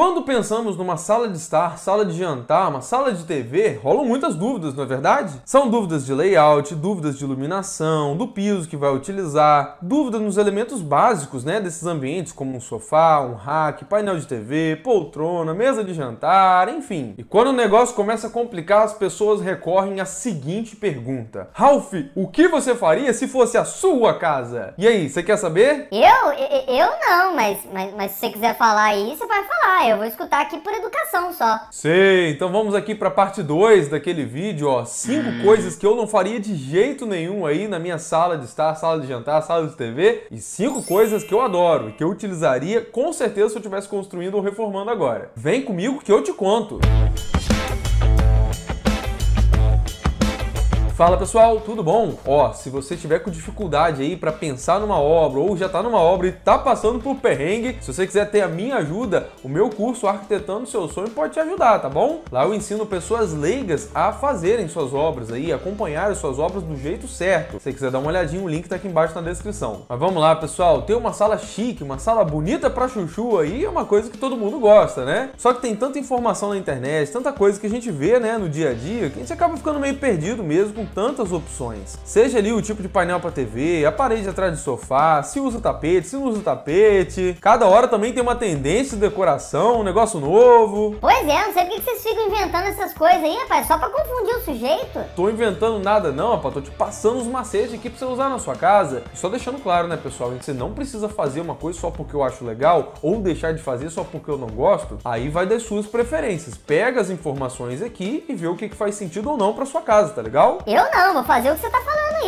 Quando pensamos numa sala de estar, sala de jantar, uma sala de TV, rolam muitas dúvidas, não é verdade? São dúvidas de layout, dúvidas de iluminação, do piso que vai utilizar, dúvida nos elementos básicos né, desses ambientes, como um sofá, um rack, painel de TV, poltrona, mesa de jantar, enfim. E quando o negócio começa a complicar, as pessoas recorrem à seguinte pergunta: Ralph, o que você faria se fosse a sua casa? E aí, você quer saber? Eu? Eu não, mas, mas, mas se você quiser falar aí, você vai falar eu vou escutar aqui por educação só. Sei, então vamos aqui pra parte 2 daquele vídeo, ó. Cinco hum. coisas que eu não faria de jeito nenhum aí na minha sala de estar, sala de jantar, sala de TV. E cinco coisas que eu adoro e que eu utilizaria com certeza se eu estivesse construindo ou reformando agora. Vem comigo que eu te conto. Música Fala pessoal, tudo bom? Ó, se você tiver com dificuldade aí para pensar numa obra ou já tá numa obra e tá passando por perrengue, se você quiser ter a minha ajuda, o meu curso Arquitetando Seu Sonho pode te ajudar, tá bom? Lá eu ensino pessoas leigas a fazerem suas obras aí, acompanhar as suas obras do jeito certo. Se você quiser dar uma olhadinha, o link tá aqui embaixo na descrição. Mas vamos lá, pessoal, ter uma sala chique, uma sala bonita para chuchu aí é uma coisa que todo mundo gosta, né? Só que tem tanta informação na internet, tanta coisa que a gente vê, né, no dia a dia, que a gente acaba ficando meio perdido mesmo com tantas opções. Seja ali o tipo de painel para TV, a parede atrás do sofá, se usa tapete, se não usa tapete. Cada hora também tem uma tendência de decoração, um negócio novo. Pois é, não sei por que vocês ficam inventando essas coisas aí, rapaz, só para confundir o sujeito. Tô inventando nada não, rapaz, tô te passando os macetes aqui para você usar na sua casa. só deixando claro, né, pessoal, você não precisa fazer uma coisa só porque eu acho legal ou deixar de fazer só porque eu não gosto. Aí vai das suas preferências. Pega as informações aqui e vê o que faz sentido ou não para sua casa, tá legal? Eu eu não, vou fazer o que você tá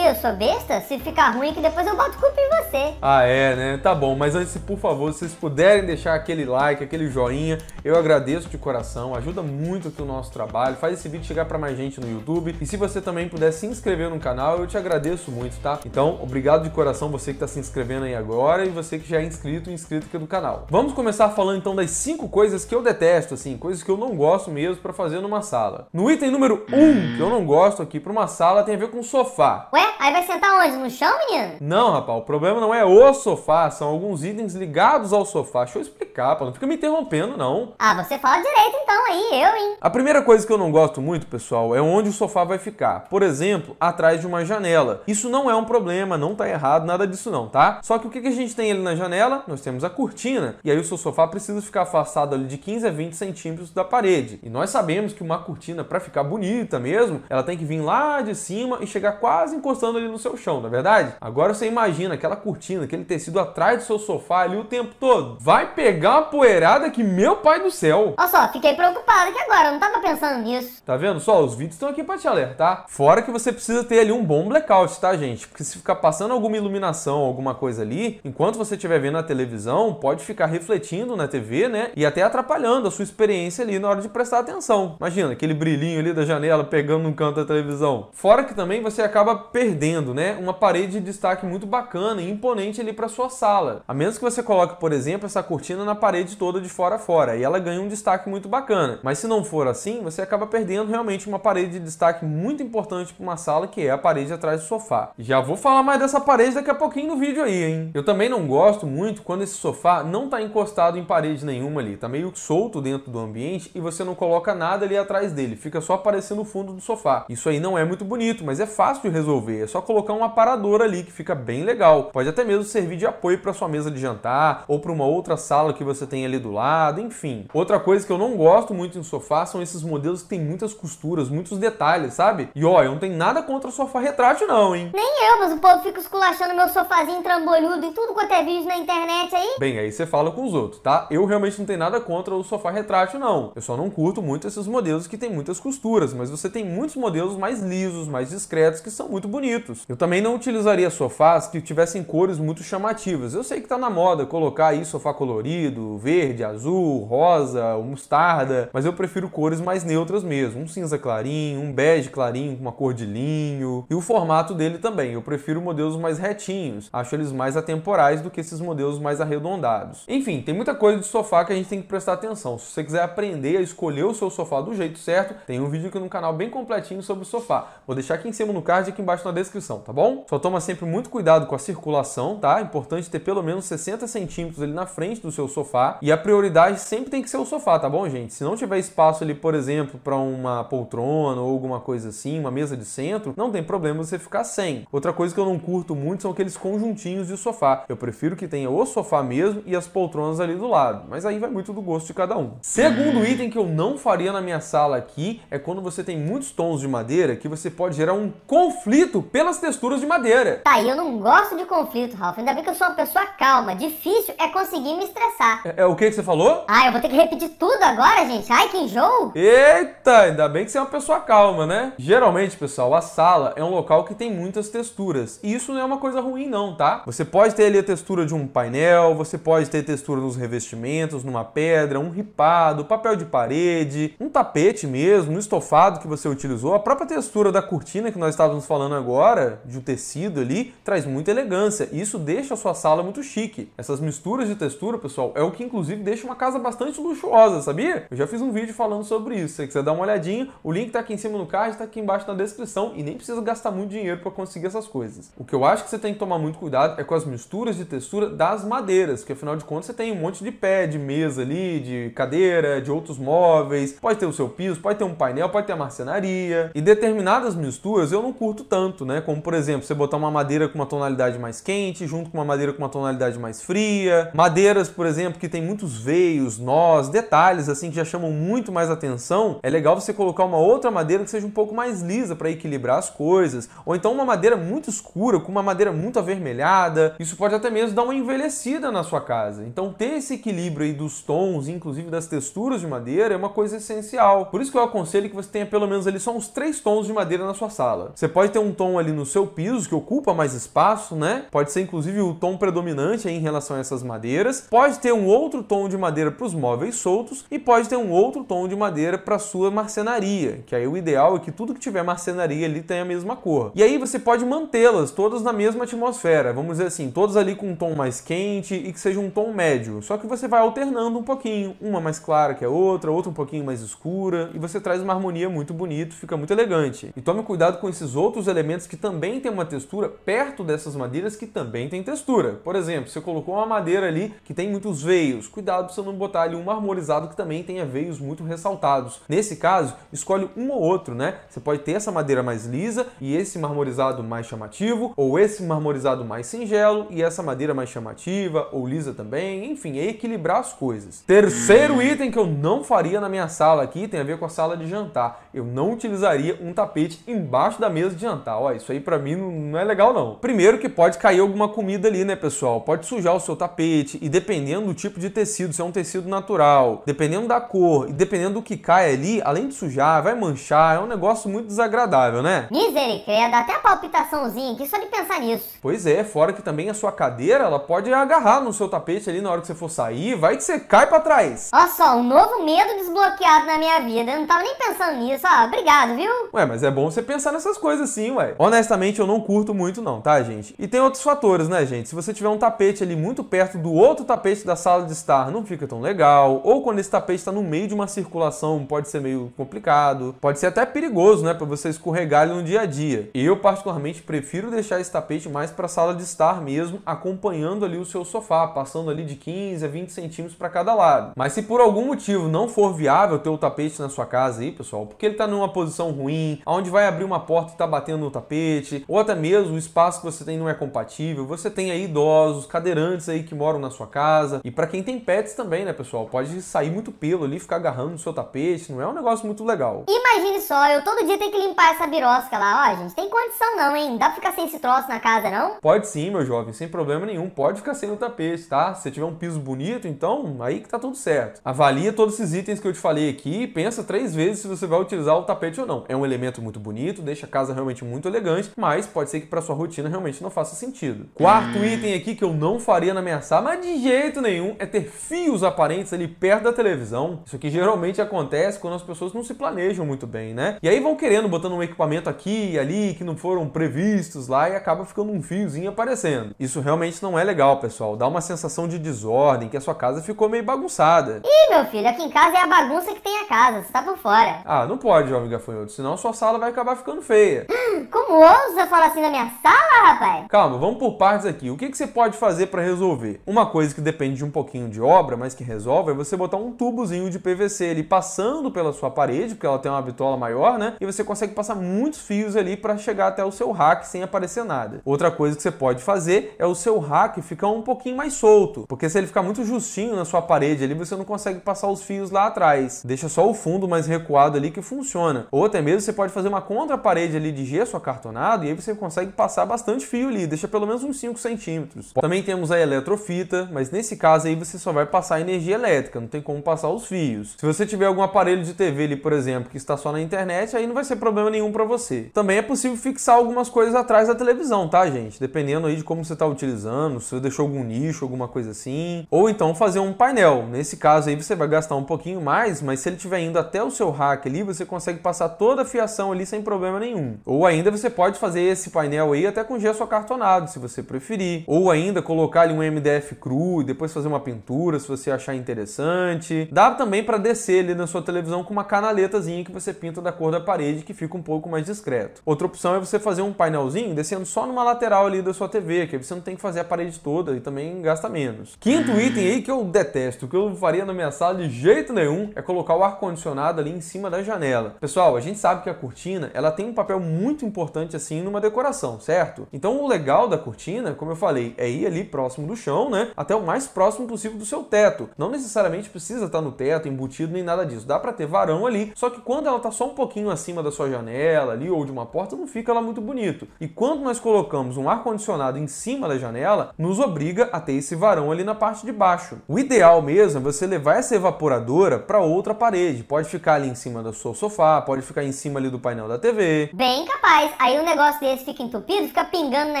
eu sou besta? Se ficar ruim que depois eu boto culpa em você. Ah, é, né? Tá bom, mas antes, por favor, se vocês puderem deixar aquele like, aquele joinha, eu agradeço de coração, ajuda muito aqui o nosso trabalho, faz esse vídeo chegar para mais gente no YouTube. E se você também puder se inscrever no canal, eu te agradeço muito, tá? Então, obrigado de coração você que tá se inscrevendo aí agora e você que já é inscrito e inscrito aqui do canal. Vamos começar falando então das cinco coisas que eu detesto, assim, coisas que eu não gosto mesmo para fazer numa sala. No item número um, que eu não gosto aqui para uma sala, tem a ver com sofá. Ué? Aí vai sentar onde? No chão, menino? Não, rapaz, o problema não é o sofá, são alguns itens ligados ao sofá. Deixa eu explicar, pô, não fica me interrompendo, não. Ah, você fala direito então aí, eu, hein? A primeira coisa que eu não gosto muito, pessoal, é onde o sofá vai ficar. Por exemplo, atrás de uma janela. Isso não é um problema, não tá errado, nada disso não, tá? Só que o que a gente tem ali na janela? Nós temos a cortina. E aí o seu sofá precisa ficar afastado ali de 15 a 20 centímetros da parede. E nós sabemos que uma cortina, para ficar bonita mesmo, ela tem que vir lá de cima e chegar quase em encostando ali no seu chão, não é verdade? Agora você imagina aquela cortina, aquele tecido atrás do seu sofá ali o tempo todo. Vai pegar uma poeirada que meu pai do céu. Olha só, fiquei preocupado que agora, não tava pensando nisso. Tá vendo só? Os vídeos estão aqui para te alertar. Fora que você precisa ter ali um bom blackout, tá, gente? Porque se ficar passando alguma iluminação, alguma coisa ali, enquanto você estiver vendo a televisão, pode ficar refletindo na TV, né? E até atrapalhando a sua experiência ali na hora de prestar atenção. Imagina aquele brilhinho ali da janela pegando um canto da televisão. Fora que também você acaba perdendo, né, uma parede de destaque muito bacana e imponente ali para sua sala. A menos que você coloque, por exemplo, essa cortina na parede toda de fora a fora e ela ganha um destaque muito bacana. Mas se não for assim, você acaba perdendo realmente uma parede de destaque muito importante para uma sala, que é a parede atrás do sofá. Já vou falar mais dessa parede daqui a pouquinho no vídeo aí, hein? Eu também não gosto muito quando esse sofá não tá encostado em parede nenhuma ali, tá meio solto dentro do ambiente e você não coloca nada ali atrás dele, fica só aparecendo o fundo do sofá. Isso aí não é muito bonito, mas é fácil de resolver é só colocar um aparador ali que fica bem legal. Pode até mesmo servir de apoio para sua mesa de jantar ou para uma outra sala que você tem ali do lado, enfim. Outra coisa que eu não gosto muito em sofá são esses modelos que tem muitas costuras, muitos detalhes, sabe? E ó, eu não tenho nada contra sofá retrátil não, hein? Nem eu, mas o povo fica esculachando meu sofazinho trambolhudo e tudo quanto é vídeo na internet aí. Bem, aí você fala com os outros, tá? Eu realmente não tenho nada contra o sofá retrátil não. Eu só não curto muito esses modelos que tem muitas costuras, mas você tem muitos modelos mais lisos, mais discretos que são muito bonitos bonitos. Eu também não utilizaria sofás que tivessem cores muito chamativas. Eu sei que está na moda colocar aí sofá colorido, verde, azul, rosa, mostarda, mas eu prefiro cores mais neutras mesmo. Um cinza clarinho, um bege clarinho com uma cor de linho. E o formato dele também. Eu prefiro modelos mais retinhos. Acho eles mais atemporais do que esses modelos mais arredondados. Enfim, tem muita coisa de sofá que a gente tem que prestar atenção. Se você quiser aprender a escolher o seu sofá do jeito certo, tem um vídeo aqui no canal bem completinho sobre o sofá. Vou deixar aqui em cima no card e aqui embaixo na descrição, tá bom? Só toma sempre muito cuidado com a circulação, tá? É importante ter pelo menos 60 centímetros ali na frente do seu sofá e a prioridade sempre tem que ser o sofá, tá bom, gente? Se não tiver espaço ali, por exemplo, para uma poltrona ou alguma coisa assim, uma mesa de centro, não tem problema você ficar sem. Outra coisa que eu não curto muito são aqueles conjuntinhos de sofá. Eu prefiro que tenha o sofá mesmo e as poltronas ali do lado, mas aí vai muito do gosto de cada um. Segundo item que eu não faria na minha sala aqui é quando você tem muitos tons de madeira que você pode gerar um conflito conflito pelas texturas de madeira. Tá, e eu não gosto de conflito, Ralph. Ainda bem que eu sou uma pessoa calma. Difícil é conseguir me estressar. É, é o que, que você falou? Ah, eu vou ter que repetir tudo agora, gente. Ai, que enjoo. Eita, ainda bem que você é uma pessoa calma, né? Geralmente, pessoal, a sala é um local que tem muitas texturas. E isso não é uma coisa ruim, não, tá? Você pode ter ali a textura de um painel, você pode ter textura nos revestimentos, numa pedra, um ripado, papel de parede, um tapete mesmo, um estofado que você utilizou, a própria textura da cortina que nós estávamos falando agora agora, de um tecido ali, traz muita elegância. E isso deixa a sua sala muito chique. Essas misturas de textura, pessoal, é o que inclusive deixa uma casa bastante luxuosa, sabia? Eu já fiz um vídeo falando sobre isso. Se você quiser dar uma olhadinha, o link tá aqui em cima no card, tá aqui embaixo na descrição e nem precisa gastar muito dinheiro para conseguir essas coisas. O que eu acho que você tem que tomar muito cuidado é com as misturas de textura das madeiras, que afinal de contas você tem um monte de pé, de mesa ali, de cadeira, de outros móveis, pode ter o seu piso, pode ter um painel, pode ter a marcenaria. E determinadas misturas eu não curto tanto tanto, né? Como por exemplo, você botar uma madeira com uma tonalidade mais quente junto com uma madeira com uma tonalidade mais fria, madeiras, por exemplo, que tem muitos veios, nós, detalhes assim que já chamam muito mais atenção. É legal você colocar uma outra madeira que seja um pouco mais lisa para equilibrar as coisas, ou então uma madeira muito escura com uma madeira muito avermelhada. Isso pode até mesmo dar uma envelhecida na sua casa. Então ter esse equilíbrio aí dos tons, inclusive das texturas de madeira, é uma coisa essencial. Por isso que eu aconselho que você tenha pelo menos ali só uns três tons de madeira na sua sala. Você pode ter um tom ali no seu piso que ocupa mais espaço, né? Pode ser inclusive o tom predominante em relação a essas madeiras. Pode ter um outro tom de madeira para os móveis soltos e pode ter um outro tom de madeira para sua marcenaria, que aí o ideal é que tudo que tiver marcenaria ali tenha a mesma cor. E aí você pode mantê-las todas na mesma atmosfera, vamos dizer assim, todas ali com um tom mais quente e que seja um tom médio. Só que você vai alternando um pouquinho, uma mais clara que a outra, outra um pouquinho mais escura, e você traz uma harmonia muito bonita, fica muito elegante. E tome cuidado com esses outros elementos elementos que também têm uma textura perto dessas madeiras que também têm textura. Por exemplo, você colocou uma madeira ali que tem muitos veios, cuidado para você não botar ali um marmorizado que também tenha veios muito ressaltados. Nesse caso, escolhe um ou outro, né? Você pode ter essa madeira mais lisa e esse marmorizado mais chamativo, ou esse marmorizado mais singelo e essa madeira mais chamativa ou lisa também, enfim, é equilibrar as coisas. Terceiro item que eu não faria na minha sala aqui tem a ver com a sala de jantar. Eu não utilizaria um tapete embaixo da mesa de jantar ó, isso aí para mim não é legal não. Primeiro que pode cair alguma comida ali, né, pessoal? Pode sujar o seu tapete e dependendo do tipo de tecido, se é um tecido natural, dependendo da cor e dependendo do que cai ali, além de sujar, vai manchar, é um negócio muito desagradável, né? Misericórdia, até a palpitaçãozinha aqui só de pensar nisso. Pois é, fora que também a sua cadeira, ela pode agarrar no seu tapete ali na hora que você for sair, vai que você cai para trás. Olha só, um novo medo desbloqueado na minha vida, eu não tava nem pensando nisso, ó, obrigado, viu? Ué, mas é bom você pensar nessas coisas assim, ué vai. Honestamente, eu não curto muito não, tá, gente? E tem outros fatores, né, gente? Se você tiver um tapete ali muito perto do outro tapete da sala de estar, não fica tão legal. Ou quando esse tapete está no meio de uma circulação, pode ser meio complicado. Pode ser até perigoso, né, para você escorregar ali no dia a dia. Eu, particularmente, prefiro deixar esse tapete mais para a sala de estar mesmo, acompanhando ali o seu sofá, passando ali de 15 a 20 centímetros para cada lado. Mas se por algum motivo não for viável ter o tapete na sua casa aí, pessoal, porque ele está numa posição ruim, aonde vai abrir uma porta e está batendo no tapete, tapete, ou até mesmo o espaço que você tem não é compatível. Você tem aí idosos, cadeirantes aí que moram na sua casa. E para quem tem pets também, né, pessoal? Pode sair muito pelo ali, ficar agarrando no seu tapete, não é um negócio muito legal. Imagine só, eu todo dia tenho que limpar essa birosca lá. Ó, gente, tem condição não, hein? Dá pra ficar sem esse troço na casa, não? Pode sim, meu jovem, sem problema nenhum. Pode ficar sem o tapete, tá? Se tiver um piso bonito, então aí que tá tudo certo. Avalia todos esses itens que eu te falei aqui e pensa três vezes se você vai utilizar o tapete ou não. É um elemento muito bonito, deixa a casa realmente muito muito elegante, mas pode ser que para sua rotina realmente não faça sentido. Quarto hum. item aqui que eu não faria na minha sala, mas de jeito nenhum, é ter fios aparentes ali perto da televisão. Isso aqui geralmente acontece quando as pessoas não se planejam muito bem, né? E aí vão querendo, botando um equipamento aqui e ali que não foram previstos lá e acaba ficando um fiozinho aparecendo. Isso realmente não é legal, pessoal. Dá uma sensação de desordem, que a sua casa ficou meio bagunçada. Ih, meu filho, aqui em casa é a bagunça que tem a casa, você tá por fora. Ah, não pode, jovem gafanhoto, senão sua sala vai acabar ficando feia. Como ousa falar assim na minha sala, rapaz? Calma, vamos por partes aqui. O que, que você pode fazer para resolver? Uma coisa que depende de um pouquinho de obra, mas que resolve, é você botar um tubozinho de PVC ali passando pela sua parede, porque ela tem uma bitola maior, né? E você consegue passar muitos fios ali para chegar até o seu rack sem aparecer nada. Outra coisa que você pode fazer é o seu rack ficar um pouquinho mais solto, porque se ele ficar muito justinho na sua parede ali, você não consegue passar os fios lá atrás. Deixa só o fundo mais recuado ali que funciona. Ou até mesmo você pode fazer uma contra-parede ali de gesso, cartonado e aí você consegue passar bastante fio ali, deixa pelo menos uns 5 centímetros. Também temos a eletrofita, mas nesse caso aí você só vai passar energia elétrica, não tem como passar os fios. Se você tiver algum aparelho de TV ali, por exemplo, que está só na internet, aí não vai ser problema nenhum para você. Também é possível fixar algumas coisas atrás da televisão, tá, gente? Dependendo aí de como você está utilizando, se você deixou algum nicho, alguma coisa assim, ou então fazer um painel. Nesse caso aí você vai gastar um pouquinho mais, mas se ele estiver indo até o seu rack ali, você consegue passar toda a fiação ali sem problema nenhum. Ou ainda você pode fazer esse painel aí até com gesso acartonado, se você preferir. Ou ainda colocar ali um MDF cru e depois fazer uma pintura, se você achar interessante. Dá também para descer ali na sua televisão com uma canaletazinha que você pinta da cor da parede, que fica um pouco mais discreto. Outra opção é você fazer um painelzinho descendo só numa lateral ali da sua TV, que aí você não tem que fazer a parede toda e também gasta menos. Quinto item aí que eu detesto, que eu faria na minha sala de jeito nenhum, é colocar o ar-condicionado ali em cima da janela. Pessoal, a gente sabe que a cortina, ela tem um papel muito importante importante assim numa decoração, certo? Então o legal da cortina, como eu falei, é ir ali próximo do chão, né? Até o mais próximo possível do seu teto. Não necessariamente precisa estar no teto, embutido, nem nada disso. Dá para ter varão ali, só que quando ela tá só um pouquinho acima da sua janela ali ou de uma porta, não fica ela muito bonito. E quando nós colocamos um ar-condicionado em cima da janela, nos obriga a ter esse varão ali na parte de baixo. O ideal mesmo é você levar essa evaporadora para outra parede. Pode ficar ali em cima do seu sofá, pode ficar em cima ali do painel da TV. Bem capaz aí um negócio desse fica entupido, fica pingando na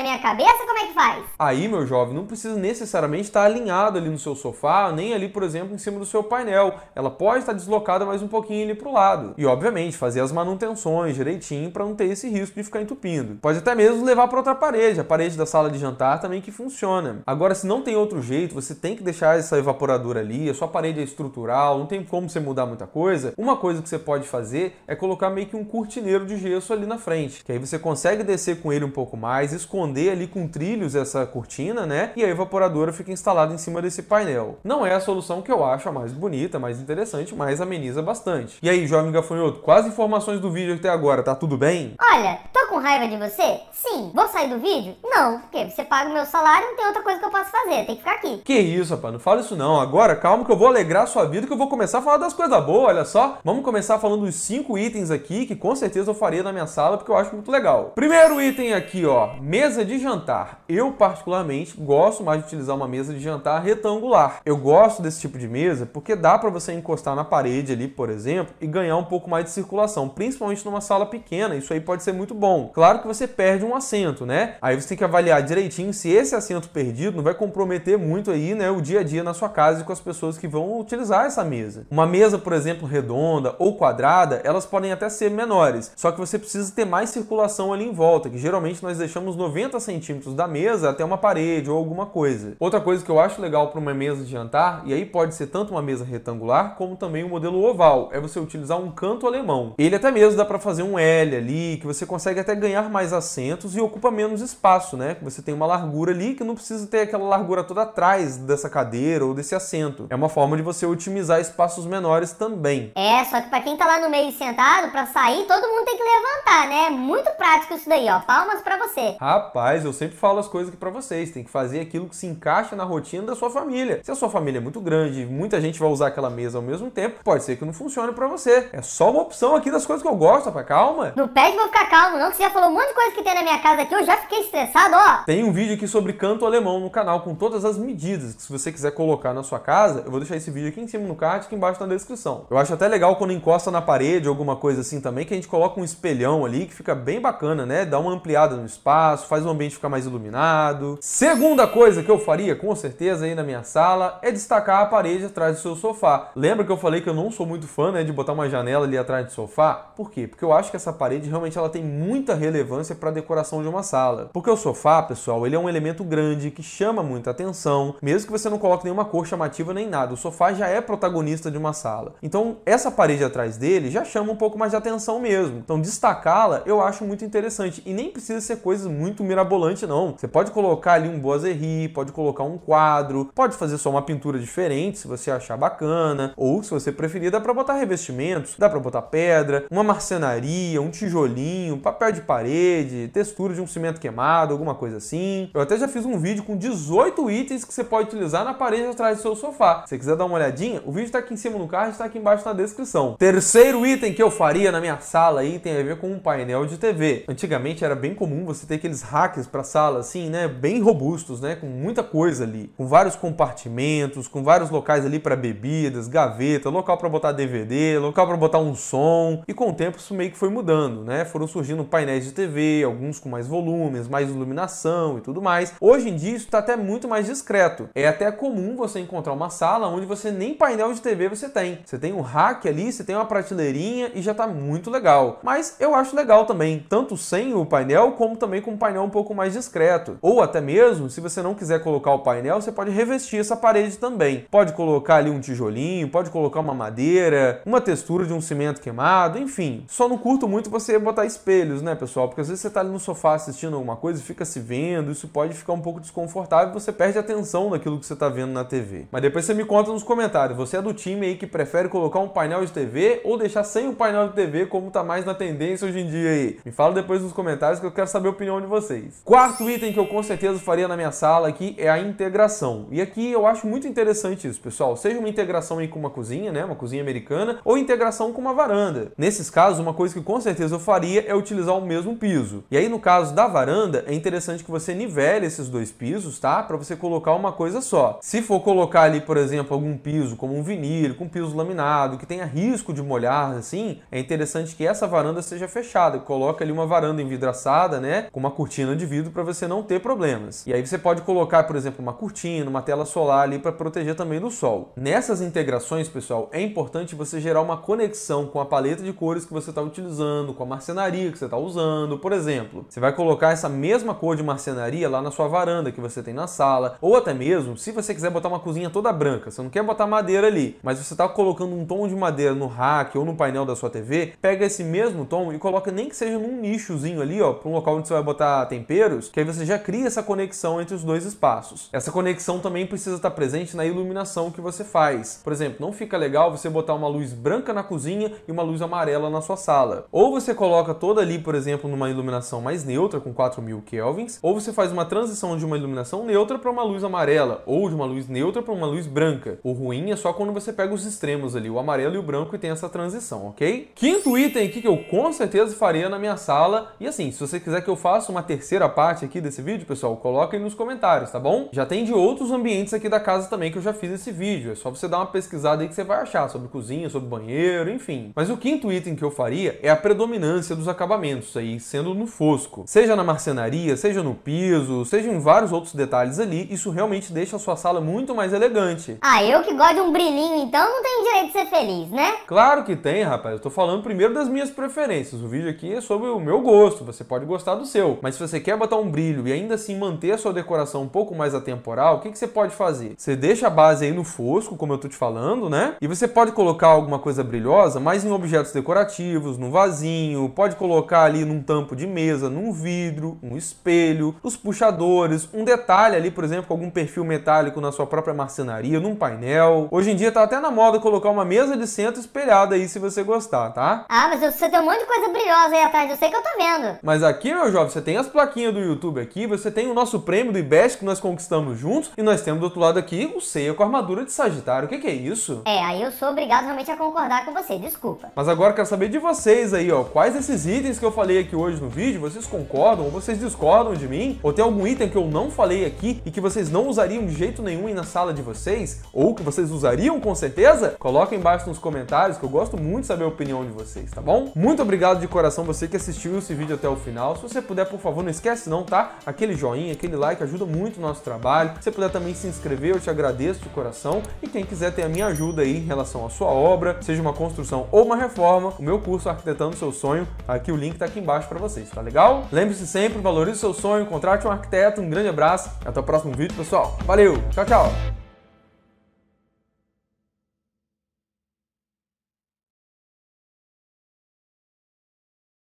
minha cabeça, como é que faz? Aí, meu jovem, não precisa necessariamente estar alinhado ali no seu sofá, nem ali, por exemplo, em cima do seu painel. Ela pode estar deslocada mais um pouquinho ali pro lado. E, obviamente, fazer as manutenções direitinho para não ter esse risco de ficar entupindo. Pode até mesmo levar para outra parede, a parede da sala de jantar também que funciona. Agora, se não tem outro jeito, você tem que deixar essa evaporadora ali, a sua parede é estrutural, não tem como você mudar muita coisa. Uma coisa que você pode fazer é colocar meio que um cortineiro de gesso ali na frente, que aí Aí você consegue descer com ele um pouco mais, esconder ali com trilhos essa cortina, né? E a evaporadora fica instalada em cima desse painel. Não é a solução que eu acho a mais bonita, mais interessante, mas ameniza bastante. E aí, jovem gafanhoto, quais informações do vídeo até agora? Tá tudo bem? Olha, tô com raiva de você? Sim. Vou sair do vídeo? Não, porque você paga o meu salário, não tem outra coisa que eu possa fazer, tem que ficar aqui. Que isso, rapaz, não fala isso não. Agora, calma que eu vou alegrar a sua vida que eu vou começar a falar das coisas boas, olha só. Vamos começar falando dos cinco itens aqui que com certeza eu faria na minha sala, porque eu acho muito muito legal. Primeiro item aqui, ó, mesa de jantar. Eu, particularmente, gosto mais de utilizar uma mesa de jantar retangular. Eu gosto desse tipo de mesa porque dá para você encostar na parede ali, por exemplo, e ganhar um pouco mais de circulação, principalmente numa sala pequena, isso aí pode ser muito bom. Claro que você perde um assento, né? Aí você tem que avaliar direitinho se esse assento perdido não vai comprometer muito aí, né, o dia a dia na sua casa e com as pessoas que vão utilizar essa mesa. Uma mesa, por exemplo, redonda ou quadrada, elas podem até ser menores, só que você precisa ter mais circulação insulação ali em volta, que geralmente nós deixamos 90 centímetros da mesa até uma parede ou alguma coisa. Outra coisa que eu acho legal para uma mesa de jantar, e aí pode ser tanto uma mesa retangular como também o um modelo oval, é você utilizar um canto alemão. Ele até mesmo dá para fazer um L ali, que você consegue até ganhar mais assentos e ocupa menos espaço, né? Você tem uma largura ali que não precisa ter aquela largura toda atrás dessa cadeira ou desse assento. É uma forma de você otimizar espaços menores também. É, só que para quem tá lá no meio sentado, para sair, todo mundo tem que levantar, né? Muito muito prático isso daí, ó. Palmas para você. Rapaz, eu sempre falo as coisas aqui para vocês. Tem que fazer aquilo que se encaixa na rotina da sua família. Se a sua família é muito grande, muita gente vai usar aquela mesa ao mesmo tempo, pode ser que não funcione para você. É só uma opção aqui das coisas que eu gosto, rapaz. Calma. Não pede vou ficar calmo, não, que você já falou um monte de coisa que tem na minha casa aqui. Eu já fiquei estressado, ó. Tem um vídeo aqui sobre canto alemão no canal com todas as medidas que se você quiser colocar na sua casa, eu vou deixar esse vídeo aqui em cima no card, aqui embaixo na descrição. Eu acho até legal quando encosta na parede alguma coisa assim também, que a gente coloca um espelhão ali que fica bem bem bacana, né? Dá uma ampliada no espaço, faz o ambiente ficar mais iluminado. Segunda coisa que eu faria, com certeza, aí na minha sala, é destacar a parede atrás do seu sofá. Lembra que eu falei que eu não sou muito fã, né, de botar uma janela ali atrás do sofá? Por quê? Porque eu acho que essa parede realmente ela tem muita relevância para a decoração de uma sala. Porque o sofá, pessoal, ele é um elemento grande que chama muita atenção, mesmo que você não coloque nenhuma cor chamativa nem nada. O sofá já é protagonista de uma sala. Então, essa parede atrás dele já chama um pouco mais de atenção mesmo. Então, destacá-la, eu acho muito interessante. E nem precisa ser coisas muito mirabolante, não. Você pode colocar ali um boiserie, pode colocar um quadro, pode fazer só uma pintura diferente, se você achar bacana, ou se você preferir, dá para botar revestimentos, dá para botar pedra, uma marcenaria, um tijolinho, papel de parede, textura de um cimento queimado, alguma coisa assim. Eu até já fiz um vídeo com 18 itens que você pode utilizar na parede atrás do seu sofá. Se você quiser dar uma olhadinha, o vídeo está aqui em cima no card, está aqui embaixo na descrição. Terceiro item que eu faria na minha sala aí tem a ver com um painel de TV antigamente era bem comum você ter aqueles hacks para sala assim, né, bem robustos, né, com muita coisa ali, com vários compartimentos, com vários locais ali para bebidas, gaveta, local para botar DVD, local para botar um som. E com o tempo isso meio que foi mudando, né? Foram surgindo painéis de TV, alguns com mais volumes, mais iluminação e tudo mais. Hoje em dia isso está até muito mais discreto. É até comum você encontrar uma sala onde você nem painel de TV você tem. Você tem um rack ali, você tem uma prateleirinha e já está muito legal. Mas eu acho legal também tanto sem o painel, como também com um painel um pouco mais discreto. Ou até mesmo, se você não quiser colocar o painel, você pode revestir essa parede também. Pode colocar ali um tijolinho, pode colocar uma madeira, uma textura de um cimento queimado, enfim. Só não curto muito você botar espelhos, né, pessoal? Porque às vezes você tá ali no sofá assistindo alguma coisa e fica se vendo, isso pode ficar um pouco desconfortável, e você perde a atenção daquilo que você tá vendo na TV. Mas depois você me conta nos comentários, você é do time aí que prefere colocar um painel de TV ou deixar sem o painel de TV, como tá mais na tendência hoje em dia aí? Me fala depois nos comentários que eu quero saber a opinião de vocês. Quarto item que eu com certeza faria na minha sala aqui é a integração. E aqui eu acho muito interessante isso, pessoal. Seja uma integração aí com uma cozinha, né, uma cozinha americana, ou integração com uma varanda. Nesses casos, uma coisa que com certeza eu faria é utilizar o mesmo piso. E aí no caso da varanda, é interessante que você nivele esses dois pisos, tá? Para você colocar uma coisa só. Se for colocar ali, por exemplo, algum piso como um vinil, com piso laminado, que tenha risco de molhar assim, é interessante que essa varanda seja fechada, coloque coloca ali uma varanda envidraçada, né, com uma cortina de vidro para você não ter problemas. E aí você pode colocar, por exemplo, uma cortina, uma tela solar ali para proteger também do sol. Nessas integrações, pessoal, é importante você gerar uma conexão com a paleta de cores que você está utilizando, com a marcenaria que você está usando, por exemplo. Você vai colocar essa mesma cor de marcenaria lá na sua varanda que você tem na sala, ou até mesmo se você quiser botar uma cozinha toda branca, você não quer botar madeira ali, mas você está colocando um tom de madeira no rack ou no painel da sua TV, pega esse mesmo tom e coloca nem que seja no um nichozinho ali, ó, para um local onde você vai botar temperos, que aí você já cria essa conexão entre os dois espaços. Essa conexão também precisa estar presente na iluminação que você faz. Por exemplo, não fica legal você botar uma luz branca na cozinha e uma luz amarela na sua sala. Ou você coloca toda ali, por exemplo, numa iluminação mais neutra, com 4000 kelvins, ou você faz uma transição de uma iluminação neutra para uma luz amarela, ou de uma luz neutra para uma luz branca. O ruim é só quando você pega os extremos ali, o amarelo e o branco, e tem essa transição, ok? Quinto item aqui que eu com certeza faria na minha sala. E assim, se você quiser que eu faça uma terceira parte aqui desse vídeo, pessoal, coloca aí nos comentários, tá bom? Já tem de outros ambientes aqui da casa também que eu já fiz esse vídeo. É só você dar uma pesquisada aí que você vai achar sobre cozinha, sobre banheiro, enfim. Mas o quinto item que eu faria é a predominância dos acabamentos aí, sendo no fosco. Seja na marcenaria, seja no piso, seja em vários outros detalhes ali, isso realmente deixa a sua sala muito mais elegante. Ah, eu que gosto de um brilhinho, então não tenho direito de ser feliz, né? Claro que tem, rapaz. Eu tô falando primeiro das minhas preferências. O vídeo aqui é sobre o meu gosto, você pode gostar do seu. Mas se você quer botar um brilho e ainda assim manter a sua decoração um pouco mais atemporal, o que, que você pode fazer? Você deixa a base aí no fosco, como eu tô te falando, né? E você pode colocar alguma coisa brilhosa, mas em objetos decorativos, no vasinho, pode colocar ali num tampo de mesa, num vidro, um espelho, os puxadores, um detalhe ali, por exemplo, com algum perfil metálico na sua própria marcenaria, num painel. Hoje em dia tá até na moda colocar uma mesa de centro espelhada aí se você gostar, tá? Ah, mas você tem um monte de coisa brilhosa aí atrás do sei que eu tô vendo. Mas aqui, meu jovem, você tem as plaquinhas do YouTube aqui, você tem o nosso prêmio do IBEST que nós conquistamos juntos, e nós temos do outro lado aqui o Ceia com armadura de Sagitário. O que, que é isso? É, aí eu sou obrigado realmente a concordar com você, desculpa. Mas agora quero saber de vocês aí, ó. Quais desses itens que eu falei aqui hoje no vídeo, vocês concordam ou vocês discordam de mim? Ou tem algum item que eu não falei aqui e que vocês não usariam de jeito nenhum aí na sala de vocês? Ou que vocês usariam com certeza? Coloca embaixo nos comentários que eu gosto muito de saber a opinião de vocês, tá bom? Muito obrigado de coração você que assistiu esse vídeo até o final. Se você puder, por favor, não esquece não, tá? Aquele joinha, aquele like ajuda muito o nosso trabalho. Se você puder também se inscrever, eu te agradeço de coração. E quem quiser ter a minha ajuda aí em relação à sua obra, seja uma construção ou uma reforma, o meu curso Arquitetando Seu Sonho, aqui o link tá aqui embaixo para vocês, tá legal? Lembre-se sempre, valorize seu sonho, contrate um arquiteto, um grande abraço. Até o próximo vídeo, pessoal. Valeu, tchau, tchau!